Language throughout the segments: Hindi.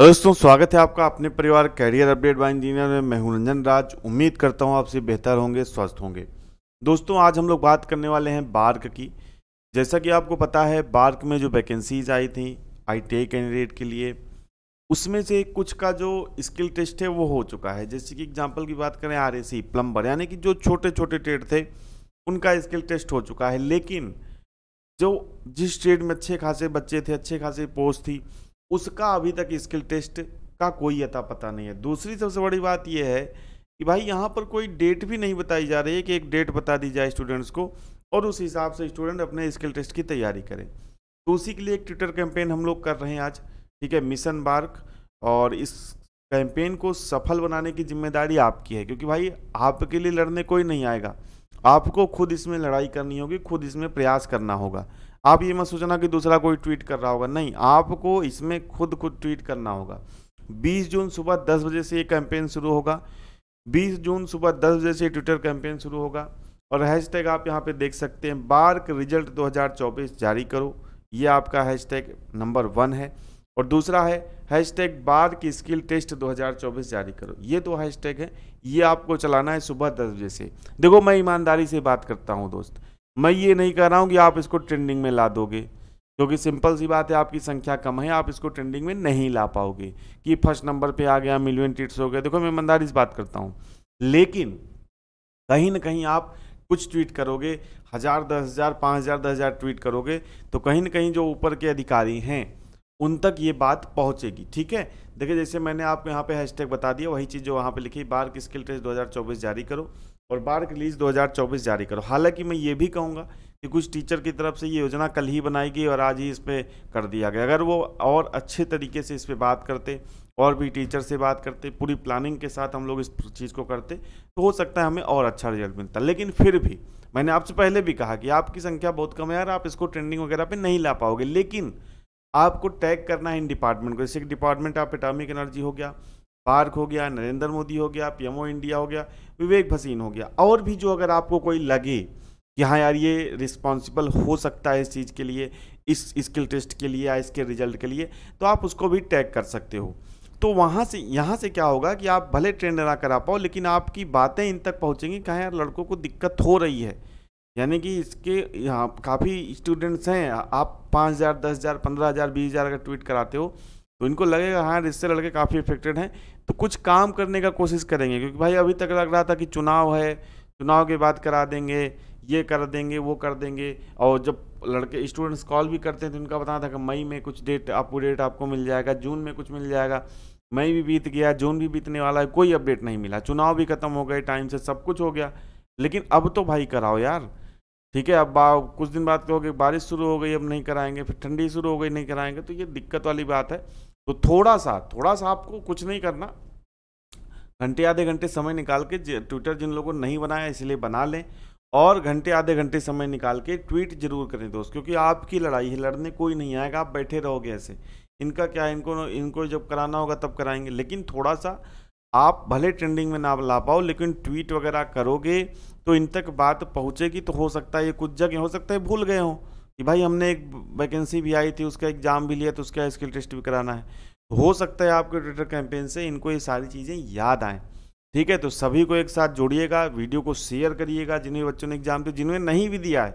दोस्तों स्वागत है आपका अपने परिवार कैरियर अपडेट बाय इंजीनियर में मैं हूं रंजन राज उम्मीद करता हूं आपसे बेहतर होंगे स्वस्थ होंगे दोस्तों आज हम लोग बात करने वाले हैं बार्क की जैसा कि आपको पता है बार्क में जो वैकेंसीज आई थी आई कैंडिडेट के लिए उसमें से कुछ का जो स्किल टेस्ट है वो हो चुका है जैसे कि एग्जाम्पल की बात करें आर प्लम्बर यानी कि जो छोटे छोटे ट्रेड थे उनका स्किल टेस्ट हो चुका है लेकिन जो जिस ट्रेड में अच्छे खासे बच्चे थे अच्छे खासे पोस्ट थी उसका अभी तक स्किल टेस्ट का कोई अता पता नहीं है दूसरी सबसे बड़ी बात यह है कि भाई यहाँ पर कोई डेट भी नहीं बताई जा रही है कि एक डेट बता दी जाए स्टूडेंट्स को और उस हिसाब से स्टूडेंट अपने स्किल टेस्ट की तैयारी करें तो उसी के लिए एक ट्विटर कैंपेन हम लोग कर रहे हैं आज ठीक है मिशन बार्क और इस कैंपेन को सफल बनाने की जिम्मेदारी आपकी है क्योंकि भाई आपके लिए लड़ने कोई नहीं आएगा आपको खुद इसमें लड़ाई करनी होगी खुद इसमें प्रयास करना होगा आप ये मत सोचना कि दूसरा कोई ट्वीट कर रहा होगा नहीं आपको इसमें खुद खुद ट्वीट करना होगा 20 जून सुबह 10 बजे से ये कैंपेन शुरू होगा 20 जून सुबह 10 बजे से ट्विटर कैंपेन शुरू होगा और हैशटैग आप यहाँ पे देख सकते हैं बार्क रिजल्ट 2024 जारी करो ये आपका हैशटैग नंबर वन है और दूसरा है हैशटैग बार की स्किल टेस्ट 2024 जारी करो ये दो हैशटैग है ये आपको चलाना है सुबह दस बजे से देखो मैं ईमानदारी से बात करता हूँ दोस्त मैं ये नहीं कह रहा हूँ कि आप इसको ट्रेंडिंग में ला दोगे क्योंकि सिंपल सी बात है आपकी संख्या कम है आप इसको ट्रेंडिंग में नहीं ला पाओगे कि फर्स्ट नंबर पे आ गया मिलियन ट्वीट्स हो गए देखो मैं ईमानदारी इस बात करता हूँ लेकिन कहीं ना कहीं आप कुछ ट्वीट करोगे हज़ार दस हज़ार पाँच हज़ार दस हज़ार ट्वीट करोगे तो कहीं ना कहीं जो ऊपर के अधिकारी हैं उन तक ये बात पहुंचेगी ठीक है देखिए जैसे मैंने आपको यहाँ पे हैशटैग बता दिया वही चीज़ जो वहाँ पे लिखी बार की स्किल टेस्ट 2024 जारी करो और बार रिलीज 2024 जारी करो हालांकि मैं ये भी कहूँगा कि कुछ टीचर की तरफ से ये योजना कल ही बनाई गई और आज ही इस पर कर दिया गया अगर वो और अच्छे तरीके से इस पर बात करते और भी टीचर से बात करते पूरी प्लानिंग के साथ हम लोग इस चीज़ को करते तो हो सकता है हमें और अच्छा रिजल्ट मिलता लेकिन फिर भी मैंने आपसे पहले भी कहा कि आपकी संख्या बहुत कम है यार आप इसको ट्रेंडिंग वगैरह पर नहीं ला पाओगे लेकिन आपको टैग करना है इन डिपार्टमेंट को जैसे कि डिपार्टमेंट ऑफ एटॉमिक एनर्जी हो गया पार्क हो गया नरेंद्र मोदी हो गया पीएमओ इंडिया हो गया विवेक भसीन हो गया और भी जो अगर आपको कोई लगे कि हाँ यार ये रिस्पॉन्सिबल हो सकता है इस चीज़ के लिए इस स्किल टेस्ट के लिए या इसके रिजल्ट के लिए तो आप उसको भी टैग कर सकते हो तो वहाँ से यहाँ से क्या होगा कि आप भले ट्रेंड ना करा पाओ लेकिन आपकी बातें इन तक पहुँचेंगी कहाँ यार लड़कों को दिक्कत हो रही है यानी कि इसके यहाँ काफ़ी स्टूडेंट्स हैं आप पाँच हज़ार दस हज़ार पंद्रह हज़ार बीस हज़ार अगर ट्वीट कराते हो तो इनको लगेगा हाँ इससे लड़के काफ़ी इफेक्टेड हैं तो कुछ काम करने का कोशिश करेंगे क्योंकि भाई अभी तक लग रहा था कि चुनाव है चुनाव के बाद करा देंगे ये कर देंगे वो कर देंगे और जब लड़के स्टूडेंट्स कॉल भी करते हैं तो उनका बताना था कि मई में कुछ डेट आपको डेट आपको मिल जाएगा जून में कुछ मिल जाएगा मई भी बीत गया जून भी बीतने वाला है कोई अपडेट नहीं मिला चुनाव भी खत्म हो गए टाइम से सब कुछ हो गया लेकिन अब तो भाई कराओ यार ठीक है अब कुछ दिन बाद कहोगे बारिश शुरू हो गई अब नहीं कराएंगे फिर ठंडी शुरू हो गई नहीं कराएंगे तो ये दिक्कत वाली बात है तो थोड़ा सा थोड़ा सा आपको कुछ नहीं करना घंटे आधे घंटे समय निकाल के ट्विटर जिन लोगों ने नहीं बनाया इसलिए बना लें और घंटे आधे घंटे समय निकाल के ट्वीट जरूर करें दोस्त क्योंकि आपकी लड़ाई है लड़ने कोई नहीं आएगा आप बैठे रहोगे ऐसे इनका क्या इनको इनको जब कराना होगा तब कराएंगे लेकिन थोड़ा सा आप भले ट्रेंडिंग में ना ला पाओ लेकिन ट्वीट वगैरह करोगे तो इन तक बात पहुँचेगी तो हो सकता है ये कुछ जगह हो सकता है भूल गए हों कि भाई हमने एक वैकेंसी भी आई थी उसका एग्ज़ाम भी लिया तो उसका स्किल टेस्ट भी कराना है हो सकता है आपके ट्विटर कैंपेन से इनको ये सारी चीज़ें याद आएँ ठीक है तो सभी को एक साथ जोड़िएगा वीडियो को शेयर करिएगा जिन्हें बच्चों ने एग्जाम दिया जिन्होंने नहीं भी दिया है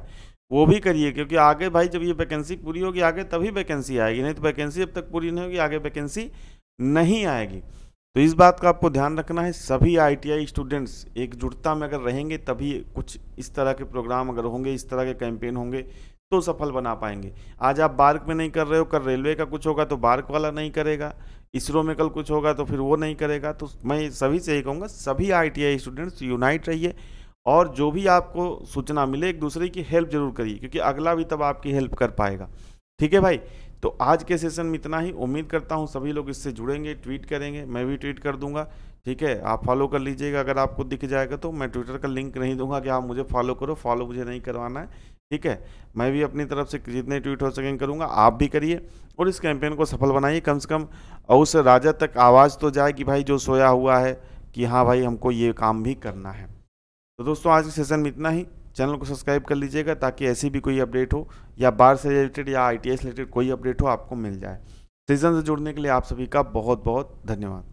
वो भी करिए क्योंकि आगे भाई जब ये वैकेंसी पूरी होगी आगे तभी वैकेंसी आएगी नहीं तो वैकेंसी अब तक पूरी नहीं होगी आगे वैकेंसी नहीं आएगी तो इस बात का आपको ध्यान रखना है सभी आईटीआई स्टूडेंट्स एकजुटता में अगर रहेंगे तभी कुछ इस तरह के प्रोग्राम अगर होंगे इस तरह के कैंपेन होंगे तो सफल बना पाएंगे आज आप बार्क में नहीं कर रहे हो कल रेलवे का कुछ होगा तो बार्क वाला नहीं करेगा इसरो में कल कुछ होगा तो फिर वो नहीं करेगा तो मैं सभी से यही कहूँगा सभी आई स्टूडेंट्स यूनाइट रहिए और जो भी आपको सूचना मिले एक दूसरे की हेल्प जरूर करिए क्योंकि अगला भी तब आपकी हेल्प कर पाएगा ठीक है भाई तो आज के सेशन में इतना ही उम्मीद करता हूँ सभी लोग इससे जुड़ेंगे ट्वीट करेंगे मैं भी ट्वीट कर दूंगा ठीक है आप फॉलो कर लीजिएगा अगर आपको दिख जाएगा तो मैं ट्विटर का लिंक नहीं दूंगा कि आप मुझे फॉलो करो फॉलो मुझे नहीं करवाना है ठीक है मैं भी अपनी तरफ से जितने ट्वीट हो सकेंगे करूँगा आप भी करिए और इस कैंपेन को सफल बनाइए कम से कम उस राजा तक आवाज़ तो जाए कि भाई जो सोया हुआ है कि हाँ भाई हमको ये काम भी करना है तो दोस्तों आज के सेशन में इतना ही चैनल को सब्सक्राइब कर लीजिएगा ताकि ऐसी भी कोई अपडेट हो या बार से रिलेटेड या आई से रिलेटेड कोई अपडेट हो आपको मिल जाए सीजन से जुड़ने के लिए आप सभी का बहुत बहुत धन्यवाद